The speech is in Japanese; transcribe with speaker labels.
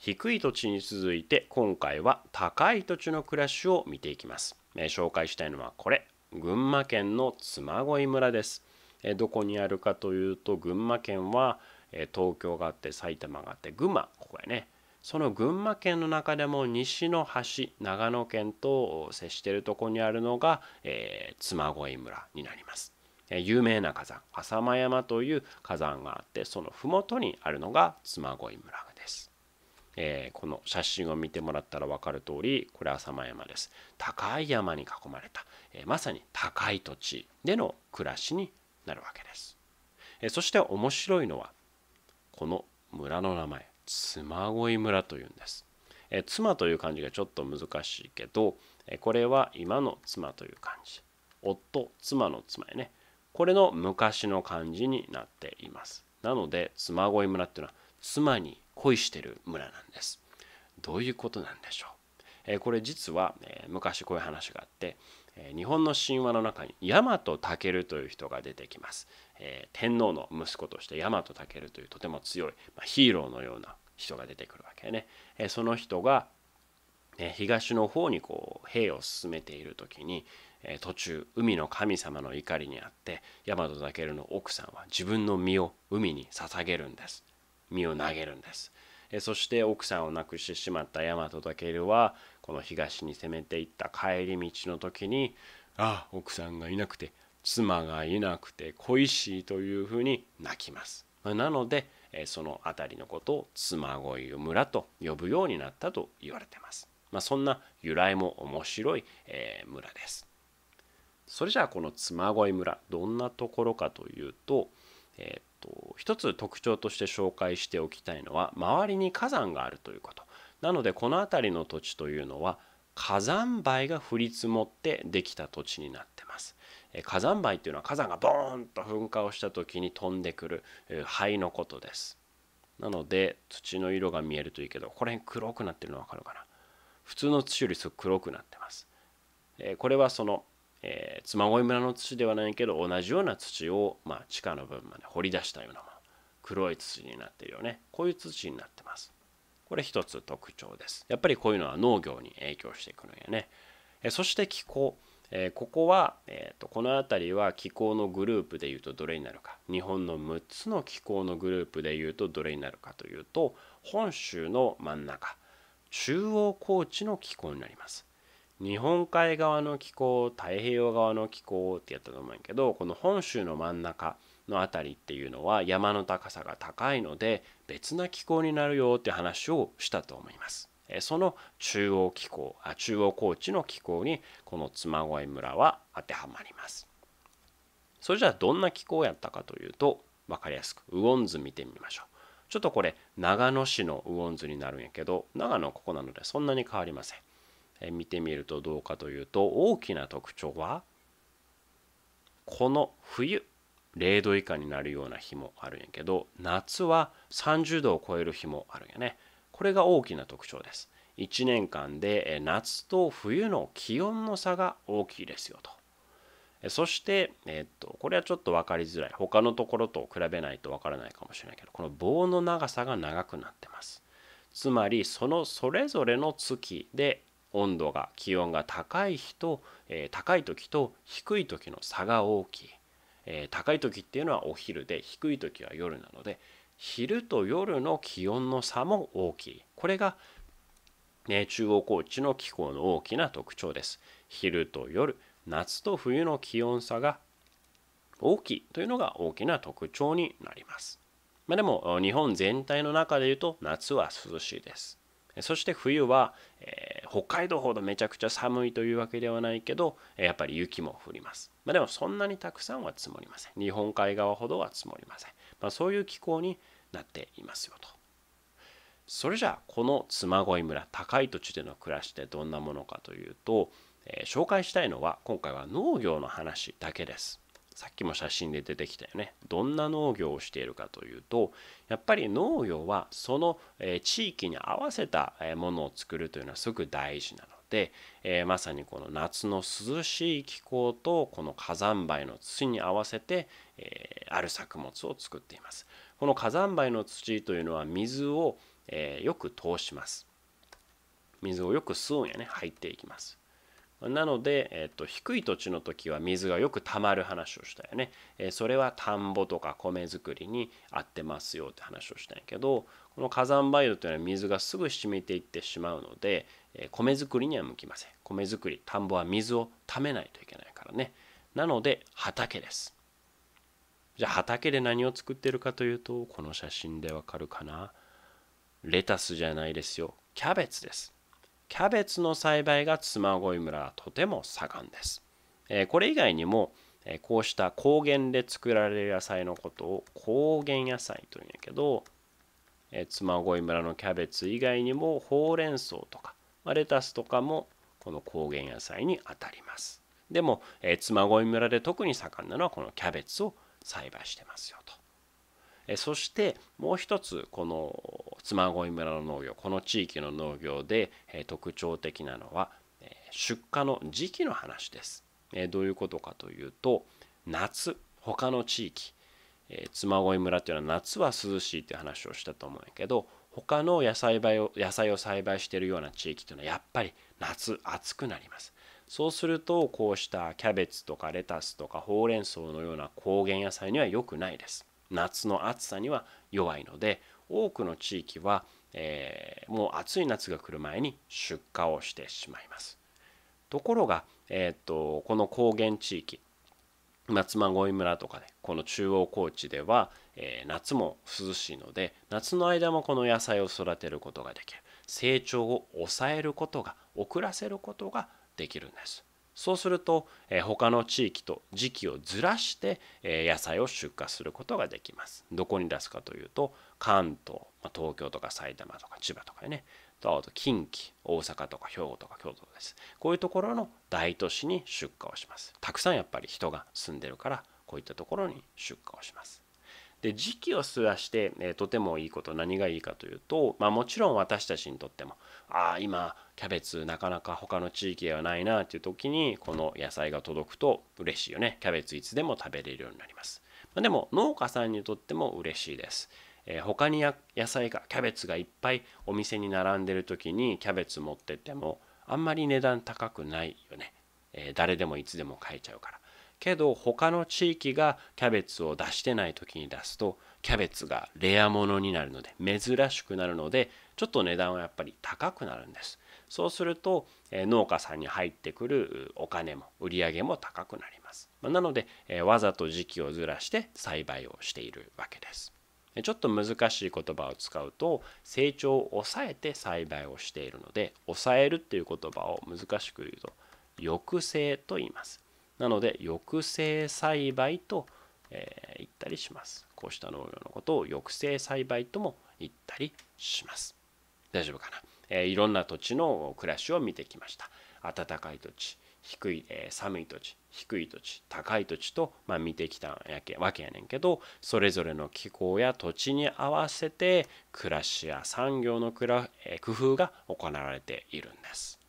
Speaker 1: 低い土地に続いて今回は高い土地の暮らしを見ていきます、え紹介したいのはこれ群馬県の嬬恋村です、えどこにあるかというと群馬県は、え東京があって埼玉があって群馬ここやねその群馬県の中でも西の端長野県と接しているところにあるのが、え嬬恋村になります有名な火山浅間山という火山があってその麓にあるのが嬬恋村えー、この写真を見てもらったら分かる通りこれ浅間山です高い山に囲まれた、えー、まさに高い土地での暮らしになるわけです、えー、そして面白いのはこの村の名前妻恋村というんです、え妻という漢字がちょっと難しいけど、えこれは今の妻という漢字夫妻の妻ねこれの昔の漢字になっていますなので妻恋村っていうのは妻に恋してる村なんです。どういうことなんでしょうこれ実は昔こういう話があって日本の神話の中に大和ルという人が出てきます天皇の息子として大和ルというとても強いヒーローのような人が出てくるわけねその人が東の方にこう兵を進めている時に途中海の神様の怒りにあって大和ルの奥さんは自分の身を海に捧げるんです身を投げるんですそして奥さんを亡くしてしまった大和健はこの東に攻めていった帰り道の時にああ奥さんがいなくて妻がいなくて恋しいというふうに泣きます。なのでその辺りのことを妻恋村と呼ぶようになったと言われてます。まあ、そんな由来も面白い、え村です。それじゃあこの嬬恋村どんなところかというとえー、っと一つ特徴として紹介しておきたいのは周りに火山があるということなのでこの辺りの土地というのは火山灰が降り積もってできた土地になってます火山灰というのは火山がボーンと噴火をした時に飛んでくる灰のことですなので土の色が見えるといいけどこれ黒くなってるの分かるかな普通の土よりすごく黒くなってますこれはそのえー、妻恋村の土ではないけど同じような土を、まあ、地下の部分まで掘り出したようなも黒い土になってるよねこういう土になってますこれ一つ特徴ですやっぱりこういうのは農業に影響していくのんやねえそして気候えここは、えー、とこの辺りは気候のグループでいうとどれになるか日本の6つの気候のグループでいうとどれになるかというと本州の真ん中中央高地の気候になります日本海側の気候太平洋側の気候ってやったと思うんやけどこの本州の真ん中の辺りっていうのは山の高さが高いので別な気候になるよって話をしたと思います。その中央気候あ中央高地の気候にこの嬬恋村は当てはまります。それじゃあどんな気候やったかというと分かりやすく雨温図見てみましょう。ちょっとこれ長野市の雨温図になるんやけど長野ここなのでそんなに変わりません。見てみるとどうかというと大きな特徴はこの冬0度以下になるような日もあるんやけど夏は30度を超える日もあるんやねこれが大きな特徴です1年間で夏と冬の気温の差が大きいですよとそして、えっと、これはちょっと分かりづらい他のところと比べないと分からないかもしれないけどこの棒の長さが長くなってますつまりそのそれぞれの月で温度が気温が高い日と、えー、高い時と低い時の差が大きい、えー、高い時っていうのはお昼で低い時は夜なので昼と夜の気温の差も大きいこれが、ね、中央高地の気候の大きな特徴です昼と夜夏と冬の気温差が大きいというのが大きな特徴になります、まあ、でも日本全体の中でいうと夏は涼しいですそして冬は、えー北海道ほどめちゃくちゃ寒いというわけではないけどやっぱり雪も降ります、まあ、でもそんなにたくさんは積もりません日本海側ほどは積もりません、まあ、そういう気候になっていますよとそれじゃあこの嬬恋村高い土地での暮らしってどんなものかというと、えー、紹介したいのは今回は農業の話だけですさっきも写真で出てきたよねどんな農業をしているかというとやっぱり農業はその地域に合わせたものを作るというのはすごく大事なので、えー、まさにこの夏の涼しい気候とこの火山灰の土に合わせて、えー、ある作物を作っています。この火山灰の土というのは水を、えー、よく通します。水をよく吸うんやね入っていきます。なので、えっと、低い土地の時は水がよく溜まる話をしたよね。えそれは田んぼとか米作りに合ってますよって話をしたんやけど、この火山灰土というのは水がすぐ染みていってしまうので、え米作りには向きません。米作り、田んぼは水を溜めないといけないからね。なので、畑です。じゃあ畑で何を作ってるかというと、この写真でわかるかな。レタスじゃないですよ。キャベツです。キャベツの栽培が嬬恋村はとても盛んです。えこれ以外にも、えこうした高原で作られる野菜のことを高原野菜というんやけど、え嬬恋村のキャベツ以外にもほうれん草とか、まレタスとかもこの高原野菜にあたります。でも、え嬬恋村で特に盛んなのはこのキャベツを栽培してますよと。そしてもう一つこの嬬恋村の農業この地域の農業で特徴的なのは出荷の時期の話です。どういうことかというと夏他の地域嬬恋村っていうのは夏は涼しいっていう話をしたと思うんやけど他の野菜を野菜を栽培しているような地域というのはやっぱり夏暑くなります。そうするとこうしたキャベツとかレタスとかほうれん草のような高原野菜には良くないです。夏の暑さには弱いので多くの地域は、えー、もう暑い夏が来る前に出荷をしてしまいます。ところが、えー、っとこの高原地域松間鯉村とかねこの中央高地では、えー、夏も涼しいので夏の間もこの野菜を育てることができる成長を抑えることが遅らせることができるんです。そうすると、え他の地域と時期をずらして、え野菜を出荷することができますどこに出すかというと関東、ま東京とか埼玉とか千葉とかねとあと近畿大阪とか兵庫とか京都ですこういうところの大都市に出荷をしますたくさんやっぱり人が住んでるからこういったところに出荷をしますで時期をすらして、えー、とてもいいこと何がいいかというと、まあ、もちろん私たちにとってもああ今キャベツなかなか他の地域ではないなという時にこの野菜が届くと嬉しいよねキャベツいつでも食べれるようになります、まあ、でも農家さんにとっても嬉しいです、えー、他に野菜がキャベツがいっぱいお店に並んでる時にキャベツ持ってってもあんまり値段高くないよね、えー、誰でもいつでも買えちゃうからけど他の地域がキャベツを出してない時に出すとキャベツがレアものになるので珍しくなるのでちょっと値段はやっぱり高くなるんですそうすると、え農家さんに入ってくるお金も売り上げも高くなります、まなので、えわざと時期をずらして栽培をしているわけですちょっと難しい言葉を使うと成長を抑えて栽培をしているので抑えるっていう言葉を難しく言うと抑制と言いますなので抑制栽培と、えー、言ったりします。こうした農業のことを抑制栽培とも言ったりします。大丈夫かな、えー、いろんな土地の暮らしを見てきました。暖かい土地、低い、えー、寒い土地、低い土地、高い土地と、まあ、見てきたやけわけやねんけど、それぞれの気候や土地に合わせて暮らしや産業のくら、えー、工夫が行われているんです。